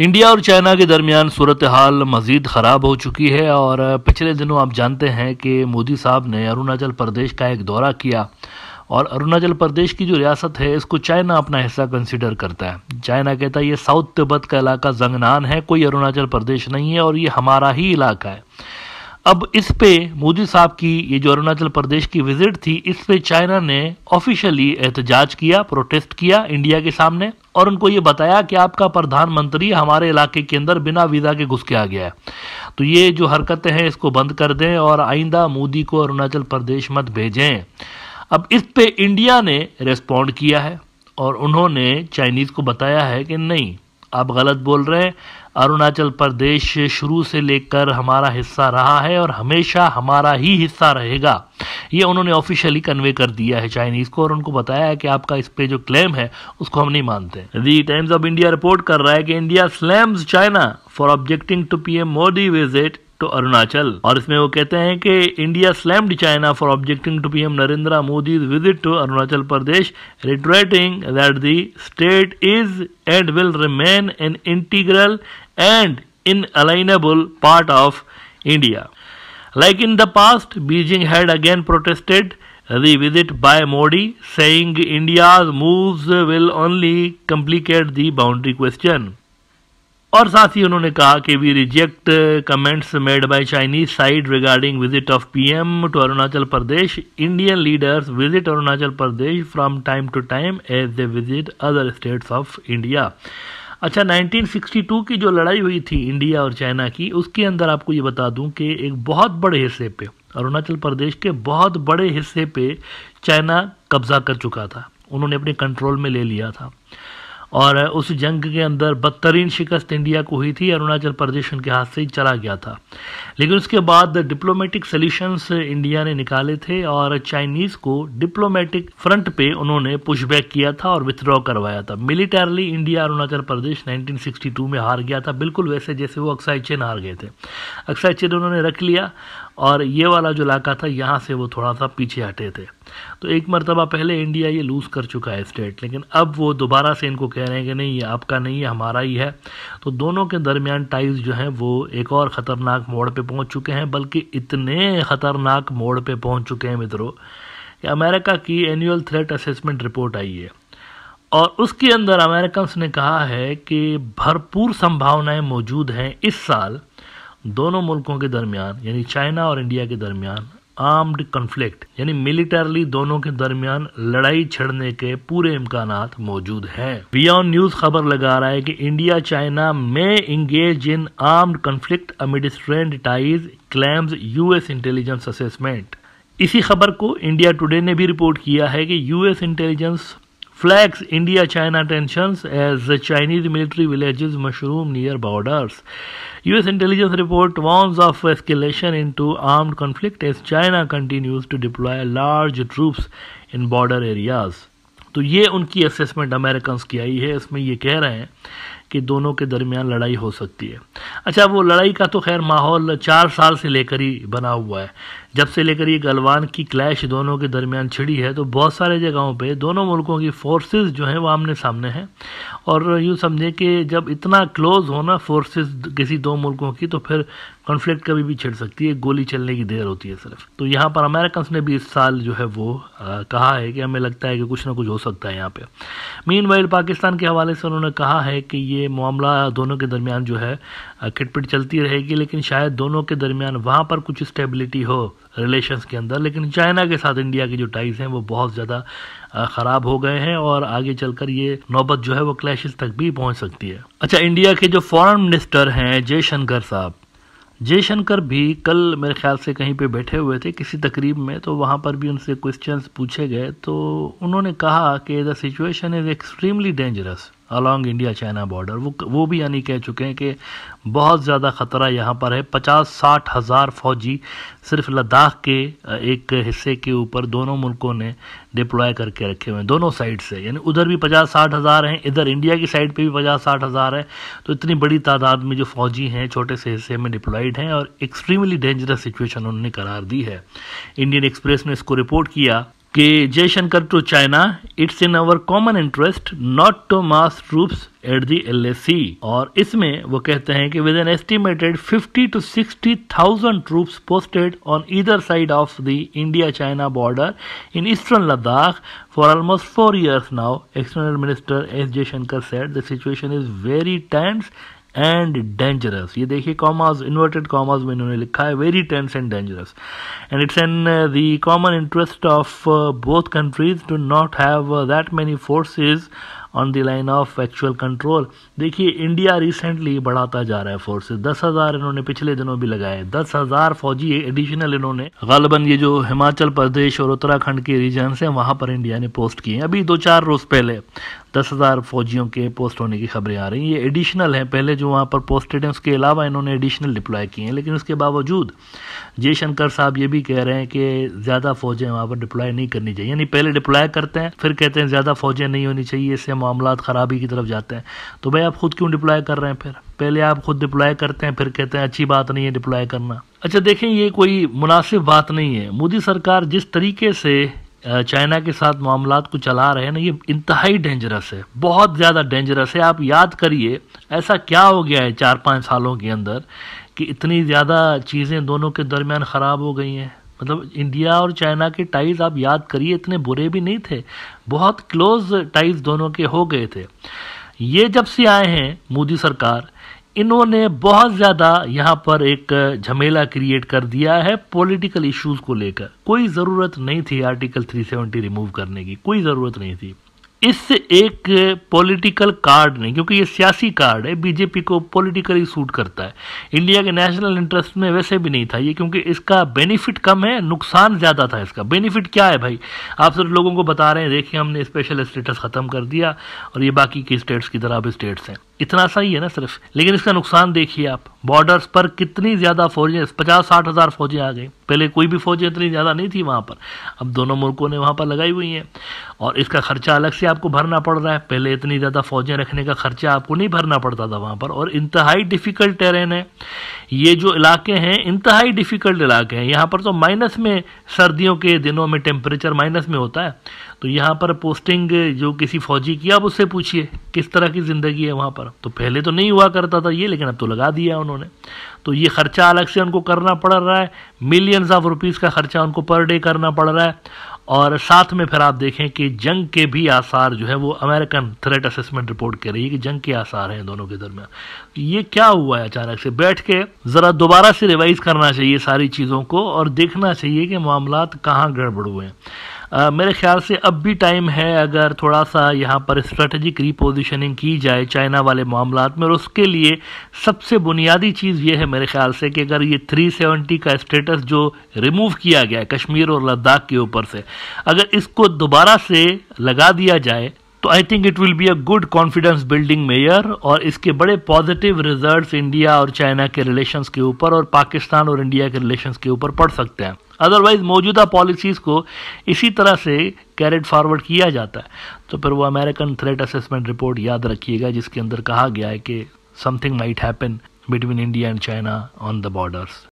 India और China के दरमियान सूरत हाल मज़ीद ख़राब हो चुकी है और पिछले दिनों आप जानते हैं कि मोदी साहब ने अरुणाचल प्रदेश का एक दौरा किया और अरुणाचल प्रदेश की जो रियासत है इसको चाइना अपना हिस्सा कंसिडर करता है चाइना कहता है ये साउथ तिब्बत का इलाका जंगनान है कोई अरुणाचल प्रदेश नहीं है और ये हमारा ही इलाका है अब इस पे मोदी साहब की ये जो अरुणाचल प्रदेश की विजिट थी इस पे चाइना ने ऑफिशियली एहतजाज किया प्रोटेस्ट किया इंडिया के सामने और उनको ये बताया कि आपका प्रधानमंत्री हमारे इलाके के अंदर बिना वीज़ा के घुस के आ गया है तो ये जो हरकतें हैं इसको बंद कर दें और आइंदा मोदी को अरुणाचल प्रदेश मत भेजें अब इस पे इंडिया ने रेस्पॉन्ड किया है और उन्होंने चाइनीज़ को बताया है कि नहीं आप गलत बोल रहे हैं अरुणाचल प्रदेश शुरू से लेकर हमारा हिस्सा रहा है और हमेशा हमारा ही हिस्सा रहेगा ये उन्होंने ऑफिशियली कन्वे कर दिया है चाइनीज को और उनको बताया है कि आपका इस पे जो क्लेम है उसको हम नहीं मानते the Times of India report कर रहा है कि India slams China for objecting to PM Modi visit to Arunachal और इसमें वो कहते हैं कि India slammed China for objecting to PM Narendra Modi visit to Arunachal Pradesh reiterating that the state is and will remain an integral and inalienable part of India. Like in the past, Beijing had again protested the visit by Modi, saying India's moves will only complicate the boundary question. और साथ ही उन्होंने कहा कि we reject comments made by Chinese side regarding visit of PM to Arunachal Pradesh Indian leaders visit Arunachal Pradesh from time to time as they visit other states of India अच्छा 1962 की जो लड़ाई हुई थी इंडिया और चाइना की उसके अंदर आपको ये बता दूं कि एक बहुत बड़े हिस्से पे अरुणाचल प्रदेश के बहुत बड़े हिस्से पे चाइना कब्जा कर चुका था उन्होंने अपने कंट्रोल में ले लिया था और उस जंग के अंदर बदतरीन शिकस्त इंडिया को हुई थी अरुणाचल प्रदेश उनके हाथ से चला गया था लेकिन उसके बाद डिप्लोमेटिक सोल्यूशंस इंडिया ने निकाले थे और चाइनीज़ को डिप्लोमेटिक फ्रंट पे उन्होंने पुशबैक किया था और विथड्रॉ करवाया था मिलिटरली इंडिया अरुणाचल प्रदेश 1962 में हार गया था बिल्कुल वैसे जैसे वो अक्साई चेन हार गए थे अक्साई चेन उन्होंने रख लिया और ये वाला जो इलाका था यहाँ से वो थोड़ा सा पीछे हटे थे तो एक मरतबा पहले इंडिया ये लूज़ कर चुका है स्टेट लेकिन अब वो दोबारा से इनको कह रहे हैं कि नहीं ये आपका नहीं है हमारा ही है तो दोनों के दरमियान टाइज जो हैं वो एक और ख़तरनाक मोड़ पे पहुँच चुके हैं बल्कि इतने ख़तरनाक मोड़ पे पहुँच चुके हैं मित्रों कि अमेरिका की एनुअल थ्रेट असेसमेंट रिपोर्ट आई है और उसके अंदर अमेरिकन ने कहा है कि भरपूर संभावनाएं मौजूद हैं इस साल दोनों मुल्कों के दरमियान यानी चाइना और इंडिया के दरमियान आर्म्ड कन्फ्लिक्ट यानी मिलिटरली दोनों के दरमियान लड़ाई छिड़ने के पूरे इम्कान मौजूद हैं बियॉन्ड न्यूज खबर लगा रहा है कि इंडिया चाइना में engage in armed conflict amid strained ties claims US intelligence assessment इसी खबर को इंडिया टुडे ने भी रिपोर्ट किया है कि US intelligence flags India China tensions as the Chinese military villages mushroom near borders. US intelligence report warns of escalation into armed conflict as China continues to deploy large troops in border areas. तो ये उनकी assessment American की आई है इसमें ये कह रहे हैं कि दोनों के दरमियान लड़ाई हो सकती है अच्छा वो लड़ाई का तो खैर माहौल चार साल से लेकर ही बना हुआ है जब से लेकर ये गलवान की क्लैश दोनों के दरमियान छिड़ी है तो बहुत सारे जगहों पे दोनों मुल्कों की फोर्सेस जो हैं वो आमने सामने हैं और यूँ समझें कि जब इतना क्लोज होना फोर्सेस किसी दो मुल्कों की तो फिर कॉन्फ्लिक्ट कभी भी छिड़ सकती है गोली चलने की देर होती है सिर्फ तो यहाँ पर अमेरिकन्स ने भी इस साल जो है वो आ, कहा है कि हमें लगता है कि कुछ ना कुछ हो सकता है यहाँ पे मीन पाकिस्तान के हवाले से उन्होंने कहा है कि ये ये मामला दोनों के दरमियान जो है खिटपिट चलती रहेगी लेकिन शायद दोनों के दरमियान वहाँ पर कुछ स्टेबिलिटी हो रिलेशंस के अंदर लेकिन चाइना के साथ इंडिया की जो टाइज हैं वो बहुत ज़्यादा ख़राब हो गए हैं और आगे चलकर ये नौबत जो है वो क्लैश तक भी पहुँच सकती है अच्छा इंडिया के जो फॉरन मिनिस्टर हैं जयशंकर साहब जयशंकर भी कल मेरे ख्याल से कहीं पे बैठे हुए थे किसी तकरीब में तो वहाँ पर भी उनसे क्वेश्चंस पूछे गए तो उन्होंने कहा कि the situation is extremely dangerous along India China border वो वो भी यानी कह चुके हैं कि बहुत ज़्यादा ख़तरा यहाँ पर है पचास साठ हज़ार फौजी सिर्फ लद्दाख के एक हिस्से के ऊपर दोनों मुल्कों ने डिप्लॉय करके रखे हुए हैं दोनों साइड से यानी उधर भी पचास साठ हज़ार हैं इधर इंडिया की साइड पे भी पचास साठ हज़ार है तो इतनी बड़ी तादाद में जो फौजी हैं छोटे से हिस्से में डिप्लॉयड हैं और एक्सट्रीमली डेंजरस सिचुएशन उन्होंने करार दी है इंडियन एक्सप्रेस ने इसको रिपोर्ट किया कि Jaishankar to China it's in our common interest not to mass troops at the L और इसमें वो कहते हैं कि with an estimated fifty to sixty thousand troops posted on either side of the India China border in eastern Ladakh for almost four years now external minister S Jaishankar said the situation is very tense and dangerous ये देखिए commas inverted commas में इन्होंने लिखा है very tense and dangerous and it's an the common interest of both countries to not have that many forces on the line of actual control देखिए India recently बढ़ाता जा रहा है फोर्सेस दस हज़ार इन्होंने पिछले दिनों भी लगाए दस हज़ार फौजी एडिशनल इन्होंने गालबन ये जो हिमाचल प्रदेश और उत्तराखंड के रीजन है वहां पर इंडिया ने पोस्ट किए अभी दो चार रोज़ पहले दस हज़ार फौजियों के पोस्ट होने की खबरें आ रही हैं ये एडिशनल हैं पहले जो वहाँ पर पोस्टेड हैं उसके अलावा इन्होंने एडिशनल डिप्लॉय किए हैं लेकिन उसके बावजूद जयशंकर साहब ये भी कह रहे हैं कि ज़्यादा फौजें वहाँ पर डिप्लॉय नहीं करनी चाहिए यानी पहले डिप्लॉय करते हैं फिर कहते हैं ज़्यादा फौजें नहीं होनी चाहिए इससे मामला ख़राबी की तरफ जाते हैं तो भाई आप खुद क्यों डिप्लॉय कर रहे हैं फिर पहले आप खुद डिप्लॉय करते हैं फिर कहते हैं अच्छी बात नहीं है डिप्लॉय करना अच्छा देखें ये कोई मुनासिब बात नहीं है मोदी सरकार जिस तरीके से चाइना के साथ मामला को चला रहे हैं ना ये इंतहाई डेंजरस है बहुत ज़्यादा डेंजरस है आप याद करिए ऐसा क्या हो गया है चार पाँच सालों के अंदर कि इतनी ज़्यादा चीज़ें दोनों के दरमियान ख़राब हो गई हैं मतलब इंडिया और चाइना के टाइज आप याद करिए इतने बुरे भी नहीं थे बहुत क्लोज टाइज दोनों के हो गए थे ये जब से आए हैं मोदी सरकार इन्होंने बहुत ज़्यादा यहाँ पर एक झमेला क्रिएट कर दिया है पॉलिटिकल इश्यूज को लेकर कोई ज़रूरत नहीं थी आर्टिकल 370 रिमूव करने की कोई ज़रूरत नहीं थी इससे एक पॉलिटिकल कार्ड ने क्योंकि ये सियासी कार्ड है बीजेपी को पॉलिटिकली सूट करता है इंडिया के नेशनल इंटरेस्ट में वैसे भी नहीं था ये क्योंकि इसका बेनिफिट कम है नुकसान ज़्यादा था इसका बेनिफिट क्या है भाई आप सब लोगों को बता रहे हैं देखिए हमने स्पेशल स्टेटस ख़त्म कर दिया और ये बाकी के स्टेट्स की तरह अब स्टेट्स हैं इतना सा ही है ना सिर्फ लेकिन इसका नुकसान देखिए आप बॉर्डर्स पर कितनी ज्यादा फौजें पचास साठ हजार फौजें आ गई पहले कोई भी फौजें इतनी ज्यादा नहीं थी वहां पर अब दोनों मुल्कों ने वहां पर लगाई हुई हैं और इसका खर्चा अलग से आपको भरना पड़ रहा है पहले इतनी ज्यादा फौजें रखने का खर्चा आपको नहीं भरना पड़ता था वहां पर और इंतहाई डिफिकल्ट टेरेन है ये जो इलाके हैं इंतहाई डिफिकल्ट इलाके हैं यहाँ पर तो माइनस में सर्दियों के दिनों में टेम्परेचर माइनस में होता है तो यहाँ पर पोस्टिंग जो किसी फौजी की आप उससे पूछिए किस तरह की ज़िंदगी है वहाँ पर तो पहले तो नहीं हुआ करता था ये लेकिन अब तो लगा दिया उन्होंने तो ये ख़र्चा अलग से उनको करना पड़ रहा है मिलियंस ऑफ रुपीज़ का ख़र्चा उनको पर डे करना पड़ रहा है और साथ में फिर आप देखें कि जंग के भी आसार जो है वो अमेरिकन थ्रेट असेसमेंट रिपोर्ट कह रही है कि जंग के आसार हैं दोनों के दरमियान तो ये क्या हुआ है अचानक से बैठ के ज़रा दोबारा से रिवाइज़ करना चाहिए सारी चीज़ों को और देखना चाहिए कि मामला कहाँ गड़बड़ हुए हैं आ, मेरे ख्याल से अब भी टाइम है अगर थोड़ा सा यहाँ पर स्ट्रेटजिक रीपोजिशनिंग की जाए चाइना वाले मामला में और उसके लिए सबसे बुनियादी चीज़ ये है मेरे ख्याल से कि अगर ये 370 का स्टेटस जो रिमूव किया गया है कश्मीर और लद्दाख के ऊपर से अगर इसको दोबारा से लगा दिया जाए तो I think it will be a good confidence building measure और इसके बड़े पॉजिटिव रिजल्ट इंडिया और चाइना के रिलेशंस के ऊपर और पाकिस्तान और इंडिया के रिलेशंस के ऊपर पड़ सकते हैं अदरवाइज मौजूदा पॉलिसीज़ को इसी तरह से कैरेट फॉरवर्ड किया जाता है तो फिर वो अमेरिकन थ्रेट असेसमेंट रिपोर्ट याद रखिएगा जिसके अंदर कहा गया है कि something might happen between India and China on the borders